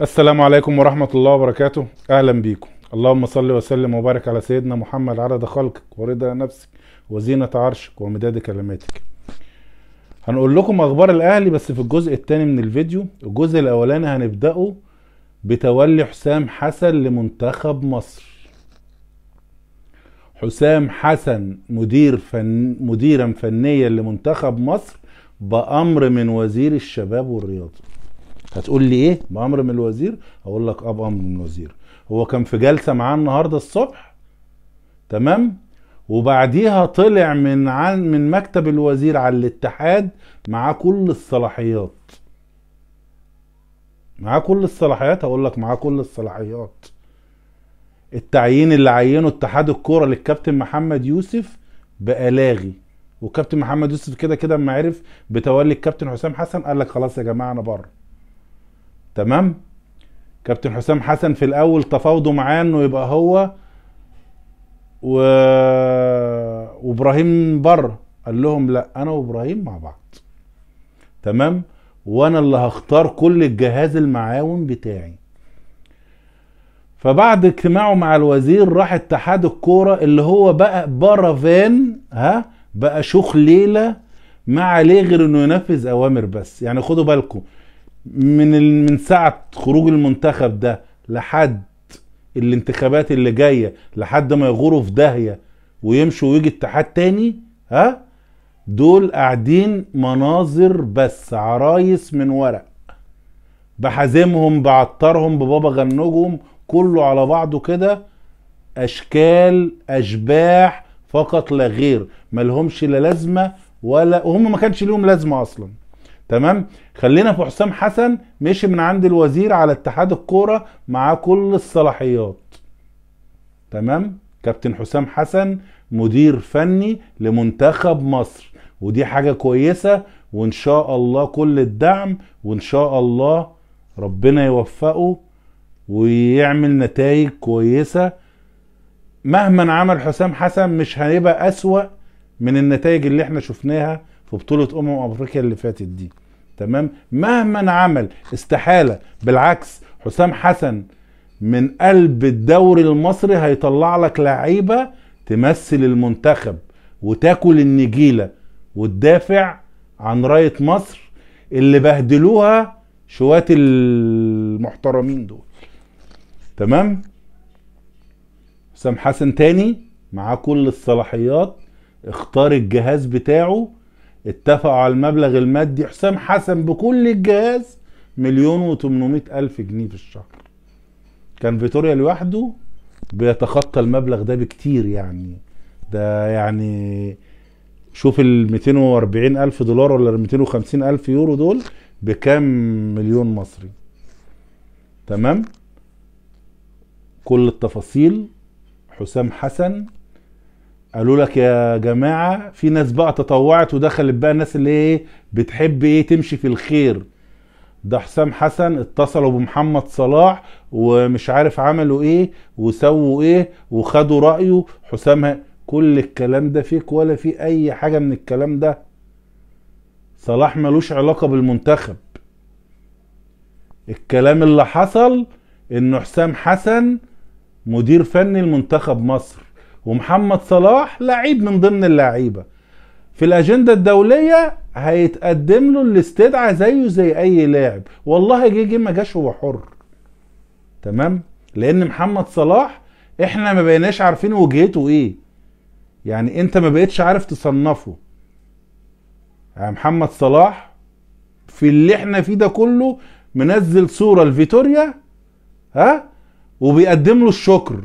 السلام عليكم ورحمة الله وبركاته أهلا بيكم اللهم صل وسلم وبارك على سيدنا محمد عدد خلقك ورضا نفسك وزينة عرشك ومداد كلماتك هنقول لكم أخبار الأهلي بس في الجزء الثاني من الفيديو الجزء الأولاني هنبدأه بتولي حسام حسن لمنتخب مصر حسام حسن مدير فن مديرا فنيا لمنتخب مصر بأمر من وزير الشباب والرياضة هتقول لي ايه بامر من الوزير اقول لك اه بامر من الوزير هو كان في جلسه معاه النهارده الصبح تمام وبعديها طلع من عن من مكتب الوزير على الاتحاد معاه كل الصلاحيات معاه كل الصلاحيات هقول لك معاه كل الصلاحيات التعيين اللي عينه اتحاد الكوره للكابتن محمد يوسف بقى لاغي وكابتن محمد يوسف كده كده اما عرف بتولي الكابتن حسام حسن قال لك خلاص يا جماعه انا بره تمام كابتن حسام حسن في الاول تفاوضوا معاه انه يبقى هو و... وابراهيم بره قال لهم لا انا وابراهيم مع بعض تمام وانا اللي هختار كل الجهاز المعاون بتاعي فبعد اجتماعه مع الوزير راح اتحاد الكوره اللي هو بقى بارافان ها بقى شوخ ليله ما عليه غير انه ينفذ اوامر بس يعني خدوا بالكم من من ساعه خروج المنتخب ده لحد الانتخابات اللي جايه لحد ما يغوروا في داهيه ويمشوا ويجي اتحاد تاني ها دول قاعدين مناظر بس عرايس من ورق بحزمهم بعطرهم ببابا غنوجهم كله على بعضه كده اشكال اشباح فقط لا غير ملهمش لا لازمه ولا وهم ما كانش ليهم لازمه اصلا تمام خلينا في حسام حسن مشي من عند الوزير على اتحاد الكوره معاه كل الصلاحيات تمام كابتن حسام حسن مدير فني لمنتخب مصر ودي حاجه كويسه وان شاء الله كل الدعم وان شاء الله ربنا يوفقه ويعمل نتائج كويسه مهما عمل حسام حسن مش هيبقى اسوا من النتائج اللي احنا شفناها في بطوله امم افريقيا اللي فاتت دي تمام مهما عمل استحاله بالعكس حسام حسن من قلب الدوري المصري هيطلع لك لعيبه تمثل المنتخب وتاكل النجيله وتدافع عن رايه مصر اللي بهدلوها شوات المحترمين دول تمام حسام حسن تاني معاه كل الصلاحيات اختار الجهاز بتاعه اتفقوا على المبلغ المادي حسام حسن بكل الجهاز مليون وتمنمائة ألف جنيه في الشهر كان فيتوريا لوحده بيتخطى المبلغ ده بكتير يعني ده يعني شوف ال 240 ألف دولار ولا ال 250 ألف يورو دول بكام مليون مصري تمام كل التفاصيل حسام حسن قالوا لك يا جماعه في ناس بقى تطوعت ودخلت بقى الناس اللي ايه بتحب ايه تمشي في الخير ده حسام حسن اتصلوا بمحمد صلاح ومش عارف عملوا ايه وسووا ايه وخدوا رايه حسام كل الكلام ده فيك ولا في اي حاجه من الكلام ده صلاح ملوش علاقه بالمنتخب الكلام اللي حصل ان حسام حسن مدير فني لمنتخب مصر ومحمد صلاح لعيب من ضمن اللعيبه في الاجنده الدوليه هيتقدم له الاستدعاء زيه زي اي لاعب والله جه جه ما جاش هو حر تمام لان محمد صلاح احنا ما بقيناش عارفين وجهته ايه يعني انت ما بقتش عارف تصنفه يعني محمد صلاح في اللي احنا فيه ده كله منزل صوره لفيتوريا ها وبيقدم له الشكر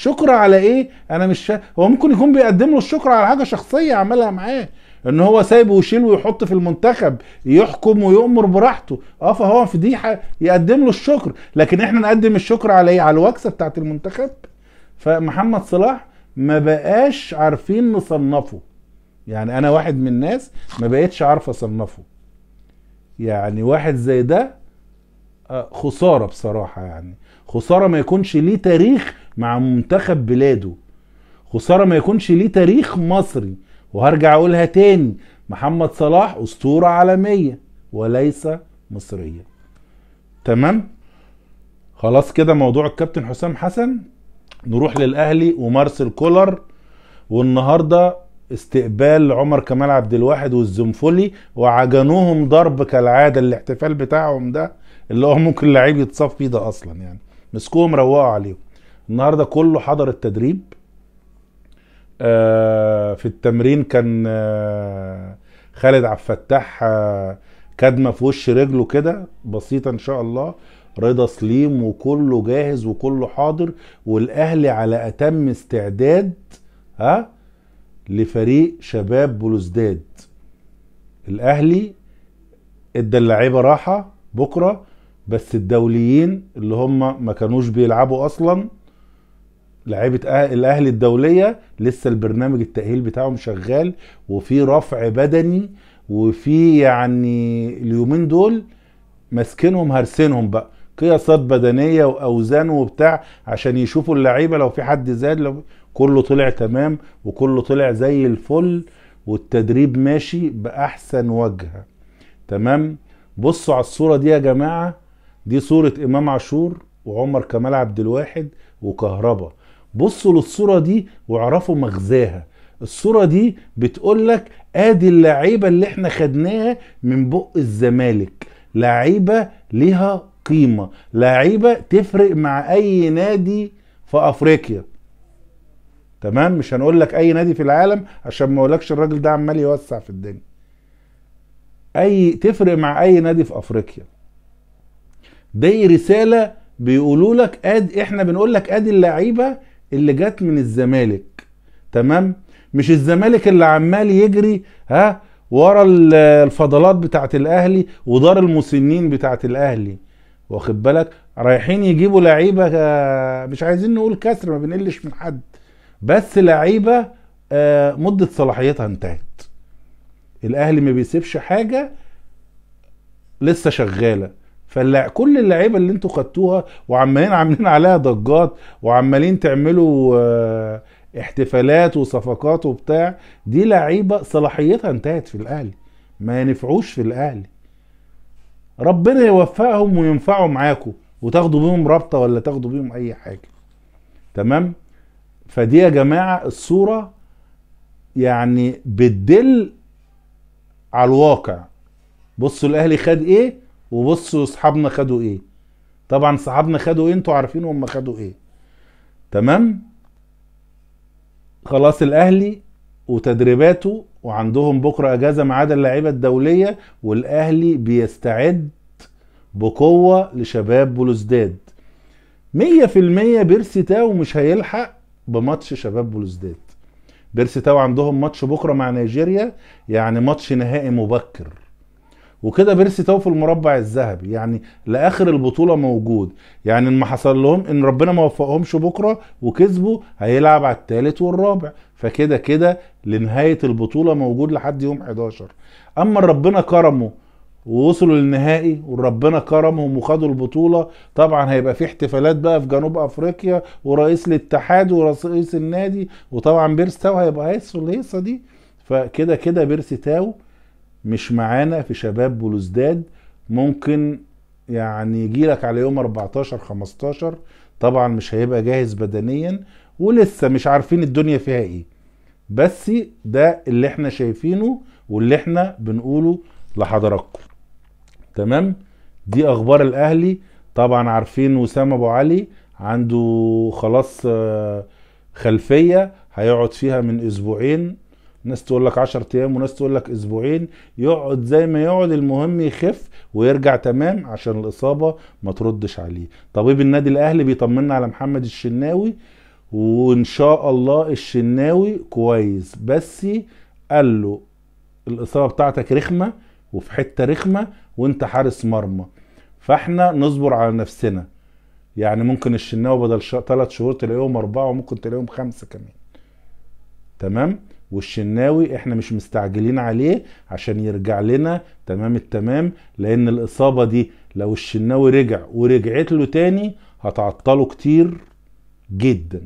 شكر على ايه انا مش شا... هو ممكن يكون بيقدم له الشكر على حاجه شخصيه عملها معاه ان هو سايبه ويشيل ويحط في المنتخب يحكم ويؤمر براحته اه فهو في دي يقدم له الشكر لكن احنا نقدم الشكر على ايه على الوكسه بتاعت المنتخب فمحمد صلاح ما بقاش عارفين نصنفه يعني انا واحد من الناس ما بقتش عارف اصنفه يعني واحد زي ده آه، خساره بصراحه يعني خساره ما يكونش ليه تاريخ مع منتخب بلاده خساره ما يكونش ليه تاريخ مصري وهرجع اقولها تاني محمد صلاح اسطوره عالميه وليس مصريه تمام خلاص كده موضوع الكابتن حسام حسن نروح للاهلي ومارسل كولر والنهارده استقبال عمر كمال عبد الواحد والزنفولي وعجنوهم ضرب كالعاده الاحتفال بتاعهم ده اللي هو ممكن لعيب يتصاب فيه ده اصلا يعني مسكوهم روقوا عليهم النهارده كله حضر التدريب آه، في التمرين كان آه، خالد عبد الفتاح آه، كدمه في وش رجله كده بسيطه ان شاء الله رضا سليم وكله جاهز وكله حاضر والاهلي على اتم استعداد ها لفريق شباب بلوزداد الاهلي ادى اللعيبه راحه بكره بس الدوليين اللي هم ما كانوش بيلعبوا اصلا لعيبه أه-، الاهلي الدوليه لسه البرنامج التاهيل بتاعهم شغال وفي رفع بدني وفي يعني اليومين دول ماسكينهم هرسينهم بقى قياسات بدنيه واوزان وبتاع عشان يشوفوا اللعيبه لو في حد زاد لو كله طلع تمام وكله طلع زي الفل والتدريب ماشي باحسن وجهه تمام بصوا على الصوره دي يا جماعه دي صوره امام عاشور وعمر كمال عبد الواحد وكهربا بصوا للصورة دي واعرفوا مغزاها الصورة دي بتقولك ادي اللعيبة اللي احنا خدناها من بق الزمالك لعيبة ليها قيمة لعيبة تفرق مع اي نادي في افريقيا تمام مش هنقول لك اي نادي في العالم عشان ما اقولكش الراجل ده عمال يوسع في الدنيا اي تفرق مع اي نادي في افريقيا دي رساله بيقولوا لك اد احنا بنقول لك ادي اللعيبه اللي جت من الزمالك تمام مش الزمالك اللي عمال يجري ها ورا الفضلات بتاعت الاهلي ودار المسنين بتاعت الاهلي واخد بالك رايحين يجيبوا لعيبه آه، مش عايزين نقول كسر ما بنقلش من حد بس لعيبه آه، مده صلاحيتها انتهت الاهلي ما بيسيبش حاجه لسه شغاله فكل اللعيبه اللي انتوا خدتوها وعمالين عاملين عليها ضجات وعمالين تعملوا آه، احتفالات وصفقات وبتاع دي لعيبه صلاحيتها انتهت في الاهلي ما ينفعوش في الاهلي ربنا يوفقهم وينفعوا معاكم وتاخدوا بيهم رابطه ولا تاخدوا بيهم اي حاجه تمام فدي يا جماعه الصوره يعني بتدل على الواقع بصوا الاهلي خد ايه وبصوا اصحابنا خدوا ايه طبعا صحابنا خدوا ايه انتوا عارفين هم خدوا ايه تمام خلاص الاهلي وتدريباته وعندهم بكره اجازه ما عدا اللعيبه الدوليه والاهلي بيستعد بقوه لشباب بلوزداد 100% بيرسي تاو مش هيلحق بماتش شباب بلوزداد بيرسي تاو عندهم ماتش بكره مع نيجيريا يعني ماتش نهائي مبكر وكده بيرسي تاو في المربع الذهبي يعني لاخر البطوله موجود يعني ما حصل لهم ان ربنا ما وفقهمش بكره وكسبوا هيلعب على الثالث والرابع فكده كده لنهايه البطوله موجود لحد يوم 11 اما ربنا كرمه ووصلوا للنهائي وربنا كرمهم وخدوا البطولة طبعا هيبقى في احتفالات بقى في جنوب افريقيا ورئيس الاتحاد ورئيس النادي وطبعا بيرسي تاو هيبقى هيصل الهيصة دي فكده كده بيرسي تاو مش معانا في شباب بلوزداد ممكن يعني يجي لك على يوم 14 15 طبعا مش هيبقى جاهز بدنيا ولسه مش عارفين الدنيا فيها ايه بس ده اللي احنا شايفينه واللي احنا بنقوله لحضراتكم تمام دي اخبار الاهلي طبعا عارفين وسام ابو علي عنده خلاص آه، خلفيه هيقعد فيها من اسبوعين ناس تقول لك 10 ايام وناس تقول لك اسبوعين يقعد زي ما يقعد المهم يخف ويرجع تمام عشان الاصابه ما تردش عليه طبيب إيه النادي الاهلي بيطمنا على محمد الشناوي وان شاء الله الشناوي كويس بس قال له الاصابه بتاعتك رخمه وفي حته رخمه وانت حارس مرمى فاحنا نصبر على نفسنا يعني ممكن الشناوي بدل ثلاث شهور تلاقيهم اربعه وممكن تلاقيهم خمسه كمان تمام والشناوي احنا مش مستعجلين عليه عشان يرجع لنا تمام التمام لان الاصابه دي لو الشناوي رجع ورجعت له تاني هتعطله كتير جدا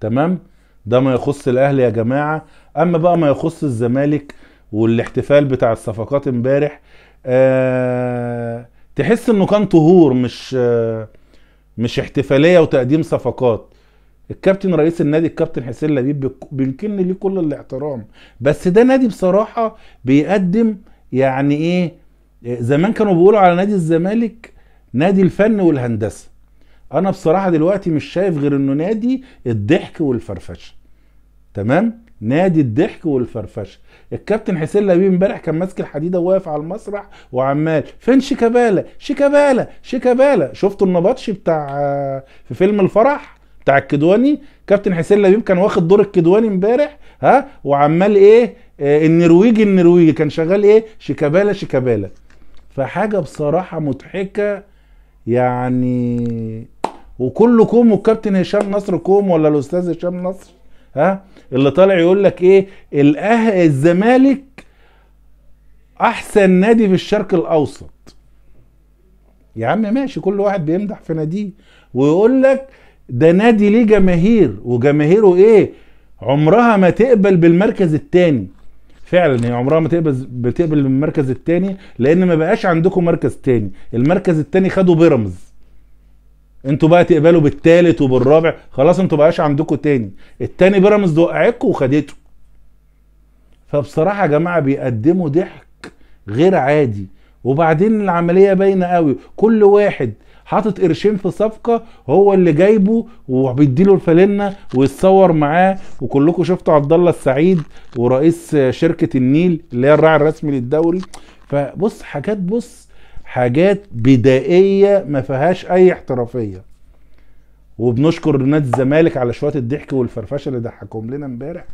تمام ده ما يخص الاهلي يا جماعه اما بقى ما يخص الزمالك والاحتفال بتاع الصفقات امبارح أه تحس انه كان طهور مش أه مش احتفاليه وتقديم صفقات الكابتن رئيس النادي الكابتن حسين لبيب بنكن ليه كل الاحترام بس ده نادي بصراحه بيقدم يعني ايه زمان كانوا بيقولوا على نادي الزمالك نادي الفن والهندسه انا بصراحه دلوقتي مش شايف غير انه نادي الضحك والفرفشه تمام نادي الضحك والفرفشه الكابتن حسين لبيب امبارح كان ماسك الحديده وواقف على المسرح وعمال فين شيكابالا شيكابالا شيكابالا شفتوا النبطش بتاع في فيلم الفرح بتاع الكدواني كابتن حسين لبيب كان واخد دور الكدواني امبارح ها وعمال ايه آه النرويجي النرويجي كان شغال ايه شيكابالا شيكابالا فحاجه بصراحه مضحكه يعني وكله كوم والكابتن هشام نصر كوم ولا الاستاذ هشام نصر ها اللي طالع يقول لك ايه الأه... الزمالك احسن نادي في الشرق الاوسط يا عم ماشي كل واحد بيمدح في ناديه ويقول لك ده نادي ليه جماهير وجماهيره ايه عمرها ما تقبل بالمركز الثاني فعلا هي عمرها ما تقبل بتقبل بالمركز الثاني لان ما بقاش عندكم مركز ثاني المركز الثاني خدوا بيراميدز انتوا بقى تقبلوا بالثالث وبالرابع خلاص انتوا بقاش عندكم ثاني الثاني بيراميدز وقعتكم وخدته فبصراحه يا جماعه بيقدموا ضحك غير عادي وبعدين العمليه باينه قوي كل واحد حاطط قرشين في صفقه هو اللي جايبه وبيديله الفالنه ويتصور معاه وكلكم شفتوا عبد الله السعيد ورئيس شركه النيل اللي هي الراعي الرسمي للدوري فبص حاجات بص حاجات بدائيه ما فيهاش اي احترافيه وبنشكر نادي الزمالك على شويه الضحك والفرفشه اللي ضحكهم لنا امبارح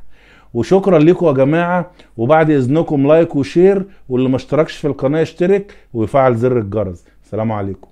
وشكرا لكم يا جماعه وبعد اذنكم لايك وشير واللي ما اشتركش في القناه يشترك ويفعل زر الجرس سلام عليكم